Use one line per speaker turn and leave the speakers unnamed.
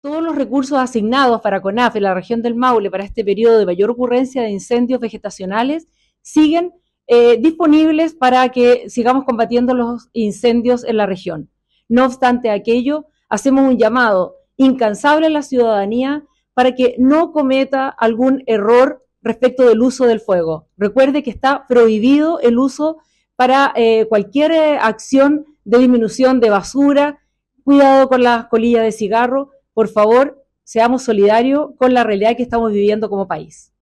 todos los recursos asignados para CONAF en la región del Maule para este periodo de mayor ocurrencia de incendios vegetacionales siguen eh, disponibles para que sigamos combatiendo los incendios en la región. No obstante aquello, hacemos un llamado incansable a la ciudadanía para que no cometa algún error respecto del uso del fuego. Recuerde que está prohibido el uso para eh, cualquier eh, acción de disminución de basura, cuidado con las colillas de cigarro, por favor, seamos solidarios con la realidad que estamos viviendo como país.